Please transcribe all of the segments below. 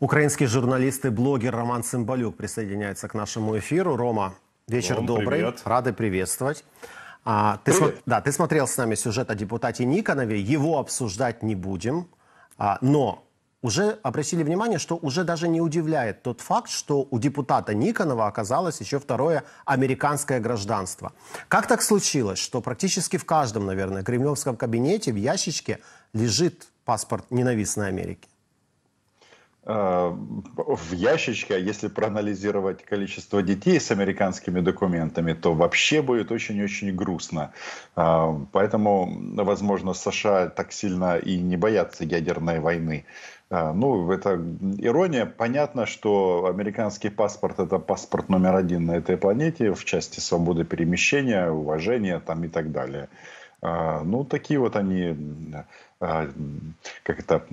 Украинский журналист и блогер Роман Цымбалюк присоединяется к нашему эфиру. Рома, вечер Ром, добрый. Привет. Рады приветствовать. А, ты, см... да, ты смотрел с нами сюжет о депутате Никонове. Его обсуждать не будем. А, но уже обратили внимание, что уже даже не удивляет тот факт, что у депутата Никонова оказалось еще второе американское гражданство. Как так случилось, что практически в каждом, наверное, кремлевском кабинете в ящичке лежит паспорт ненавистной Америки? А, в ящичке, а если проанализировать количество детей с американскими документами, то вообще будет очень-очень грустно. А, поэтому, возможно, США так сильно и не боятся ядерной войны. Ну, это ирония. Понятно, что американский паспорт – это паспорт номер один на этой планете в части свободы перемещения, уважения там и так далее. А, ну, такие вот они, а, а, как это,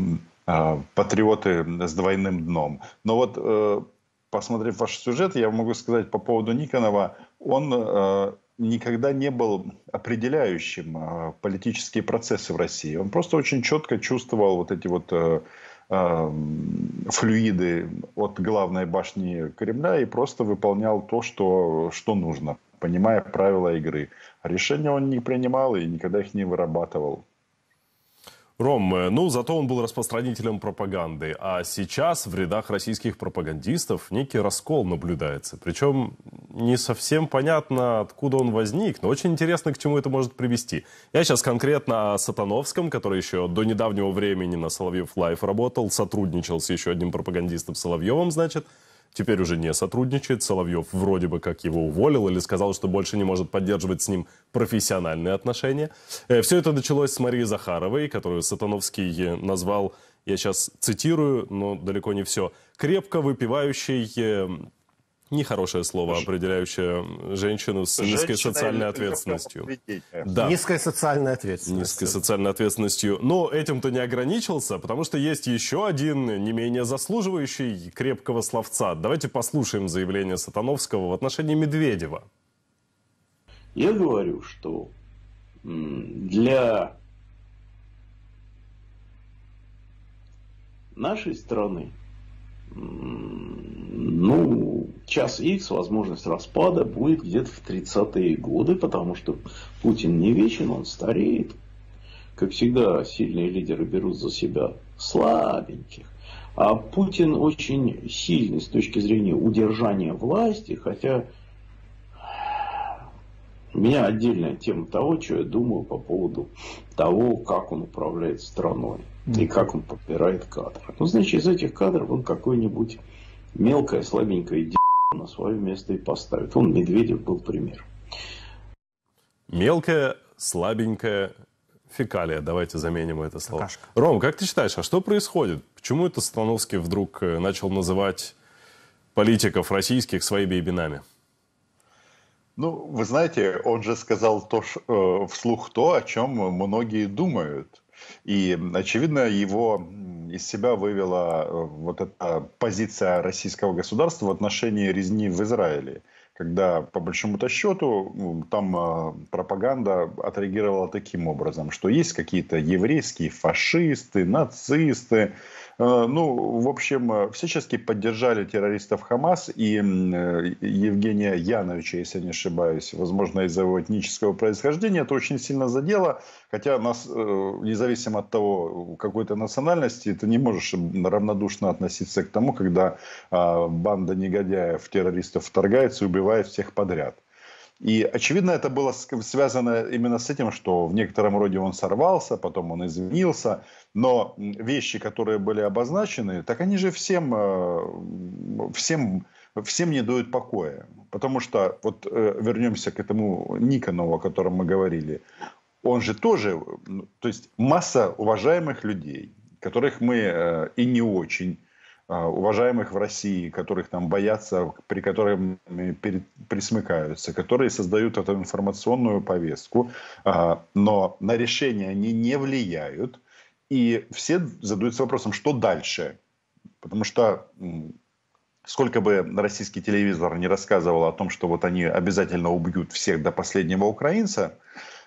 патриоты с двойным дном. Но вот, э, посмотрев ваш сюжет, я могу сказать по поводу Никонова, он э, никогда не был определяющим политические процессы в России. Он просто очень четко чувствовал вот эти вот э, флюиды от главной башни Кремля и просто выполнял то, что, что нужно понимая правила игры. Решения он не принимал и никогда их не вырабатывал. Ром, э, ну зато он был распространителем пропаганды, а сейчас в рядах российских пропагандистов некий раскол наблюдается. Причем не совсем понятно, откуда он возник, но очень интересно, к чему это может привести. Я сейчас конкретно о Сатановском, который еще до недавнего времени на Соловьев Лайф работал, сотрудничал с еще одним пропагандистом Соловьевым, значит, теперь уже не сотрудничает. Соловьев вроде бы как его уволил или сказал, что больше не может поддерживать с ним профессиональные отношения. Э, все это началось с Марии Захаровой, которую Сатановский назвал, я сейчас цитирую, но далеко не все, крепко выпивающей эм, Нехорошее слово, определяющее женщину с Женщина низкой социальной ответственностью. Да. Низкая социальная ответственность. Низкой социальной ответственностью. Но этим-то не ограничился, потому что есть еще один не менее заслуживающий крепкого словца. Давайте послушаем заявление Сатановского в отношении Медведева. Я говорю, что для нашей страны ну, час X, возможность распада будет где-то в 30-е годы, потому что Путин не вечен, он стареет. Как всегда, сильные лидеры берут за себя слабеньких. А Путин очень сильный с точки зрения удержания власти, хотя у меня отдельная тема того, что я думаю по поводу того, как он управляет страной и как он подбирает кадры. Ну, значит, из этих кадров он какой-нибудь мелкое, слабенькое на свое место и поставит. Он Медведев был пример. Мелкая слабенькая фекалия. Давайте заменим это слово. Какашка. Ром, как ты считаешь, а что происходит? Почему это Становский вдруг э, начал называть политиков российских своими именами? Ну, вы знаете, он же сказал то, э, вслух то, о чем многие думают. И, очевидно, его из себя вывела э, вот эта позиция российского государства в отношении резни в Израиле когда по большому-то счету там а, пропаганда отреагировала таким образом, что есть какие-то еврейские фашисты, нацисты, а, ну, в общем, а, всячески поддержали террористов Хамас и э, Евгения Яновича, если не ошибаюсь, возможно, из-за его этнического происхождения, это очень сильно задело, хотя нас, э, независимо от того, какой ты национальности, ты не можешь равнодушно относиться к тому, когда банда негодяев, террористов вторгается и убивает убивает всех подряд. И, очевидно, это было связано именно с этим, что в некотором роде он сорвался, потом он извинился. Но вещи, которые были обозначены, так они же всем, э, всем, всем не дают покоя. Потому что, вот э, вернемся к этому Никонову, о котором мы говорили. Он же тоже, то есть масса уважаемых людей, которых мы э, и не очень, а, уважаемых в России, которых там боятся, при которых присмыкаются, которые создают эту информационную повестку, а, но на решение они не влияют. И все задаются вопросом, что дальше? Потому что сколько бы российский телевизор не рассказывал о том, что вот они обязательно убьют всех до последнего украинца,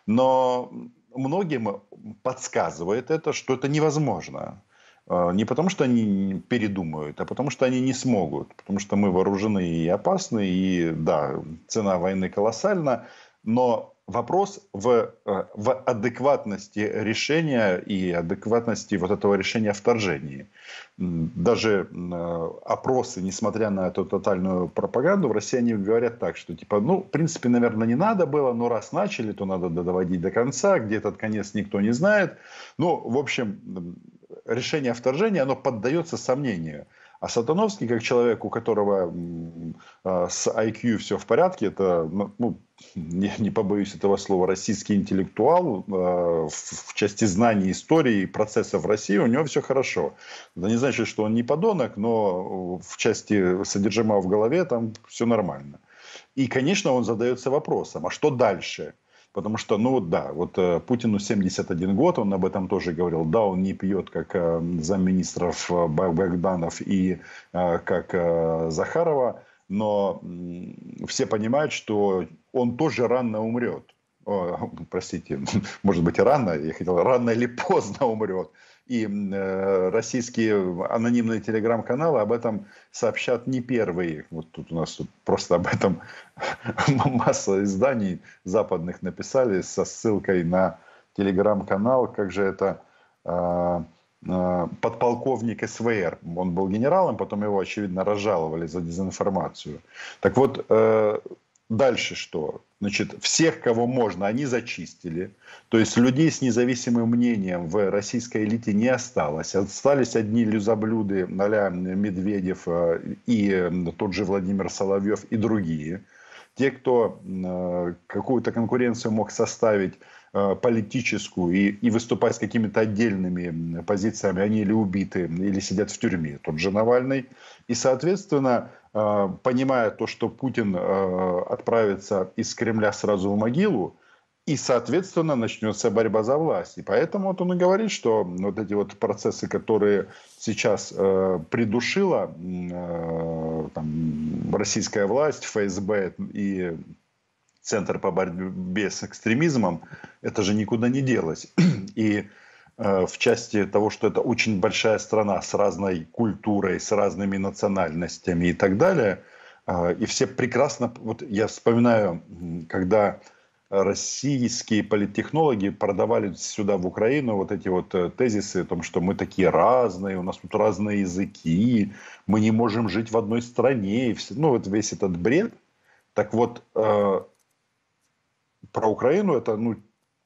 но многим подсказывает это, что это невозможно. А, не потому, что они передумают, а потому, что они не смогут. Потому что мы вооружены и опасны, и да, цена войны колоссальна, но вопрос в, э, в адекватности решения и адекватности вот этого решения о вторжении. Даже э, опросы, несмотря на эту тотальную пропаганду, в России они говорят так, что типа, ну, в принципе, наверное, не надо было, но раз начали, то надо доводить до конца, где этот конец никто не знает. Ну, в общем, решение о вторжении, оно поддается сомнению. А Сатановский, как человек, у которого а, с IQ все в порядке, это, ну, не, ну, не побоюсь этого слова, российский интеллектуал а, в, части знаний истории и процессов России, у него все хорошо. Это не значит, что он не подонок, но в части содержимого в голове там все нормально. И, конечно, он задается вопросом, а что дальше? – Потому что, ну вот да, вот э, Путину 71 год, он об этом тоже говорил. Да, он не пьет, как э, замминистров э, Богданов и как Захарова, но все понимают, что он тоже рано умрет. О, простите, может быть, рано, я хотел, рано или поздно умрет и э, российские анонимные телеграм-каналы об этом сообщат не первые. Вот тут у нас тут просто об этом масса изданий западных написали со ссылкой на телеграм-канал, как же это э, э, подполковник СВР. Он был генералом, потом его, очевидно, разжаловали за дезинформацию. Так вот, э, Дальше что? Значит, всех, кого можно, они зачистили. То есть людей с независимым мнением в российской элите не осталось. Остались одни люзоблюды а Медведев э, и тот же Владимир Соловьев и другие. Те, кто э, какую-то конкуренцию мог составить Э, политическую и, и выступать с какими-то отдельными позициями, они или убиты, или сидят в тюрьме, тот же Навальный. И, соответственно, э, понимая то, что Путин э, отправится из Кремля сразу в могилу, и, соответственно, начнется борьба за власть. И поэтому вот он и говорит, что вот эти вот процессы, которые сейчас э, придушила э, там, российская власть, ФСБ и Центр по борьбе с экстремизмом, это же никуда не делось. И э, в части того, что это очень большая страна с разной культурой, с разными национальностями и так далее, э, и все прекрасно, вот я вспоминаю, когда российские политтехнологи продавали сюда, в Украину, вот эти вот э, тезисы о том, что мы такие разные, у нас тут разные языки, мы не можем жить в одной стране, ну вот весь этот бред. Так вот, про Украину это ну,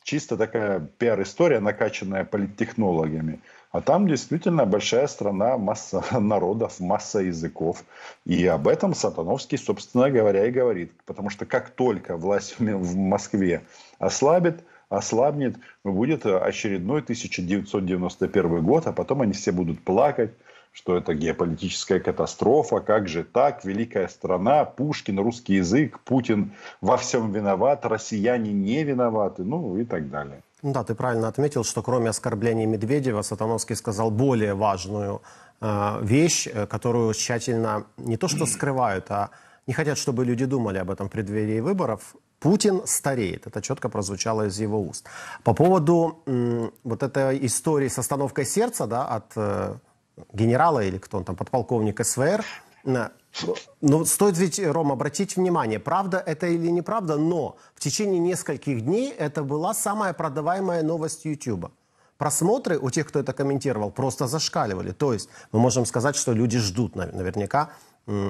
чисто такая пиар-история, накачанная политтехнологами. А там действительно большая страна, масса народов, масса языков. И об этом Сатановский, собственно говоря, и говорит. Потому что как только власть в Москве ослабит, ослабнет, будет э, очередной 1991 год, а потом они все будут плакать, что это геополитическая катастрофа, как же так, великая страна, Пушкин, русский язык, Путин во всем виноват, россияне не виноваты, ну и так далее. Да, ты правильно отметил, что кроме оскорбления Медведева, Сатановский сказал более важную э, вещь, э, которую тщательно не то что скрывают, а не хотят, чтобы люди думали об этом в преддверии выборов. Путин стареет. Это четко прозвучало из его уст. По поводу м, вот этой истории с остановкой сердца, да, от э, генерала или кто он там, подполковник СВР. Но ну, стоит ведь, Ром, обратить внимание, правда это или неправда, но в течение нескольких дней это была самая продаваемая новость YouTube. Просмотры у тех, кто это комментировал, просто зашкаливали. То есть мы можем сказать, что люди ждут наверняка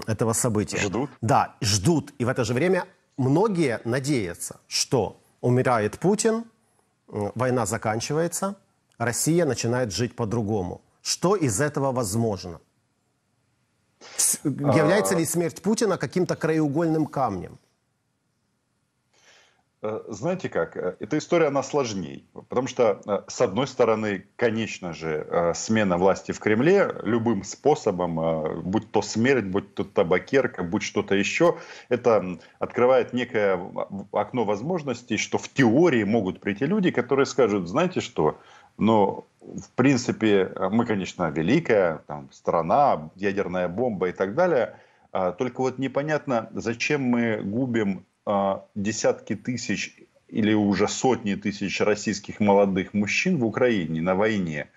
этого события. Ждут? Да, ждут. И в это же время многие надеются, что умирает Путин, война заканчивается, Россия начинает жить по-другому. Что из этого возможно? А, является ли смерть Путина каким-то краеугольным камнем? Э, знаете как, э, эта история, она сложнее, потому что, э, с одной стороны, конечно же, смена власти в Кремле любым способом, будь то смерть, будь то табакерка, будь что-то еще, это открывает некое окно возможностей, что в теории могут прийти люди, которые скажут, знаете что, но в принципе, э, мы, конечно, великая там, страна, ядерная бомба и так далее. А, только вот непонятно, зачем мы губим а, десятки тысяч или уже сотни тысяч российских молодых мужчин в Украине на войне.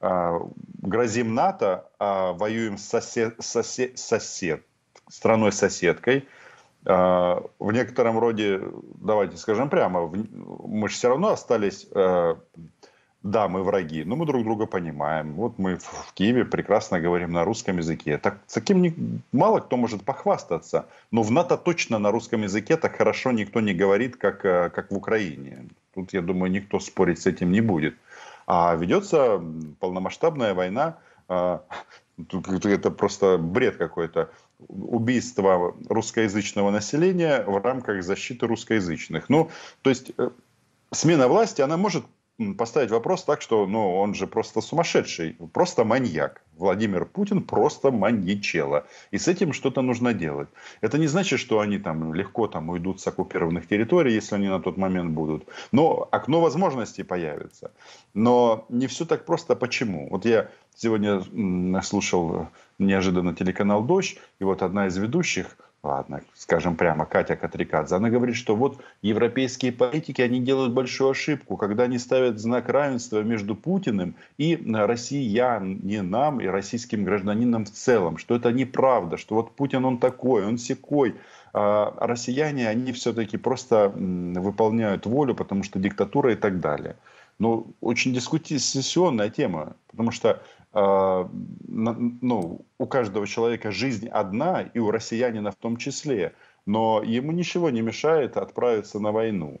А, грозим НАТО, а воюем с сосед, сосед, сосед, страной-соседкой. В некотором роде, давайте скажем прямо, мы же все равно остались э, да, мы враги, но мы друг друга понимаем. Вот мы в Киеве прекрасно говорим на русском языке. Так, таким не, мало кто может похвастаться. Но в НАТО точно на русском языке так хорошо никто не говорит, как, э, как в Украине. Тут, я думаю, никто спорить с этим не будет. А ведется полномасштабная война. А, это просто бред какой-то. Убийство русскоязычного населения в рамках защиты русскоязычных. Ну, то есть э, смена власти, она может поставить вопрос так, что ну, он же просто сумасшедший, просто маньяк. Владимир Путин просто маньячело. И с этим что-то нужно делать. Это не значит, что они там легко там уйдут с оккупированных территорий, если они на тот момент будут. Но окно возможностей появится. Но не все так просто. Почему? Вот я сегодня слушал неожиданно телеканал «Дождь», и вот одна из ведущих – ладно, скажем прямо, Катя Катрикадзе, она говорит, что вот европейские политики, они делают большую ошибку, когда они ставят знак равенства между Путиным и россиянинам, и российским гражданином в целом, что это неправда, что вот Путин он такой, он секой, а россияне, они все-таки просто выполняют волю, потому что диктатура и так далее. Но ну, очень дискуссионная тема, потому что а, ну, у каждого человека жизнь одна, и у россиянина в том числе, но ему ничего не мешает отправиться на войну.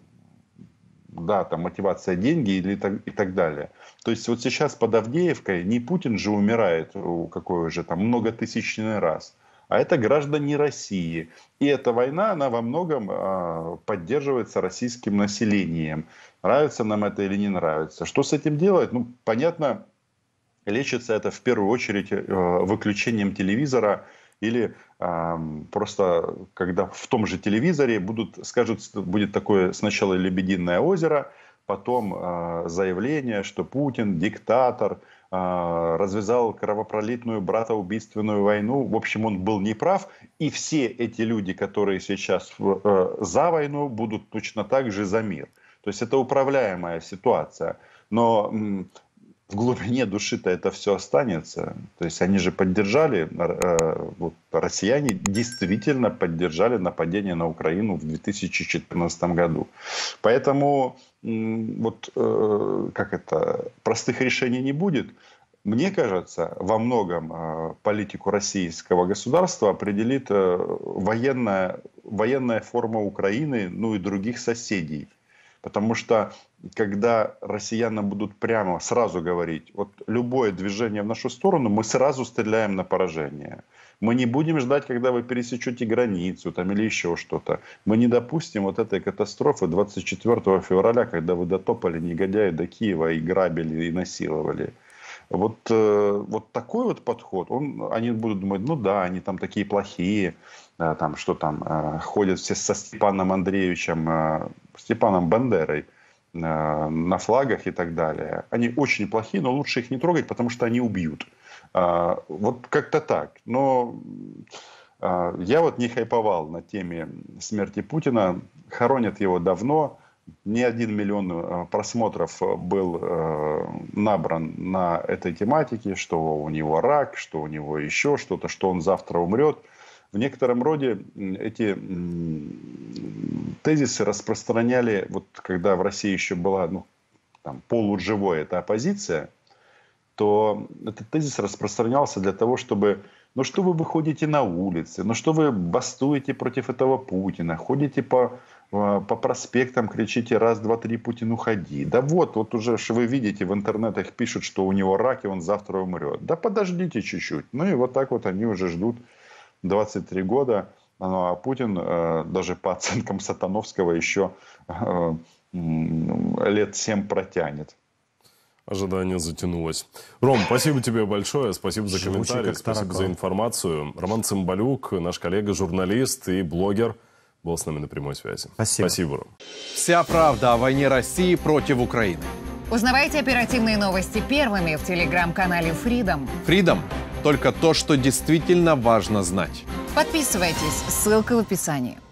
Да, там мотивация деньги или так, и так далее. То есть вот сейчас под Авдеевкой не Путин же умирает какой уже там многотысячный раз, а это граждане России. И эта война, она во многом э, поддерживается российским населением. Нравится нам это или не нравится. Что с этим делать? Ну, понятно, Лечится это в первую очередь э, выключением телевизора или э, просто когда в том же телевизоре будут, скажут, будет такое сначала «Лебединое озеро», потом э, заявление, что Путин диктатор, э, развязал кровопролитную братоубийственную войну. В общем, он был неправ. И все эти люди, которые сейчас э, за войну, будут точно так же за мир. То есть это управляемая ситуация. Но в глубине души-то это все останется. То есть они же поддержали, э, вот, россияне действительно поддержали нападение на Украину в 2014 году. Поэтому вот э, как это, простых решений не будет. Мне кажется, во многом э, политику российского государства определит военная, военная форма Украины, ну и других соседей. Потому что когда россияне будут прямо сразу говорить, вот любое движение в нашу сторону, мы сразу стреляем на поражение. Мы не будем ждать, когда вы пересечете границу там, или еще что-то. Мы не допустим вот этой катастрофы 24 февраля, когда вы дотопали негодяи до Киева и грабили, и насиловали. Вот, э, вот такой вот подход, он, они будут думать, ну да, они там такие плохие, э, там, что там, э, ходят все со Степаном Андреевичем, Степаном Бандерой – Э, на флагах и так далее. Они очень плохие, но лучше их не трогать, потому что они убьют. А, вот как-то так. Но а, я вот не хайповал на теме смерти Путина. Хоронят его давно. Не один миллион э, просмотров был э, набран на этой тематике, что у него рак, что у него еще что-то, что он завтра умрет – в некотором роде эти тезисы распространяли, вот когда в России еще была ну, там, полуживой эта оппозиция, то этот тезис распространялся для того, чтобы ну что вы выходите на улицы, ну что вы бастуете против этого Путина, ходите по, э, по проспектам, кричите раз, два, три, Путин, уходи. Да вот, вот уже что вы видите, в интернетах пишут, что у него рак, и он завтра умрет. Да подождите чуть-чуть. Ну и вот так вот они уже ждут 23 года, ну, а Путин э, даже по оценкам Сатановского еще э, лет 7 протянет. Ожидание затянулось. Ром, спасибо тебе большое, спасибо за комментарии, спасибо за информацию. Роман Цымбалюк, наш коллега, журналист и блогер, был с нами на прямой связи. Спасибо. Спасибо, Ром. Вся правда о войне России против Украины. Узнавайте оперативные новости первыми в телеграм-канале Freedom. Freedom только то, что действительно важно знать. Подписывайтесь, ссылка в описании.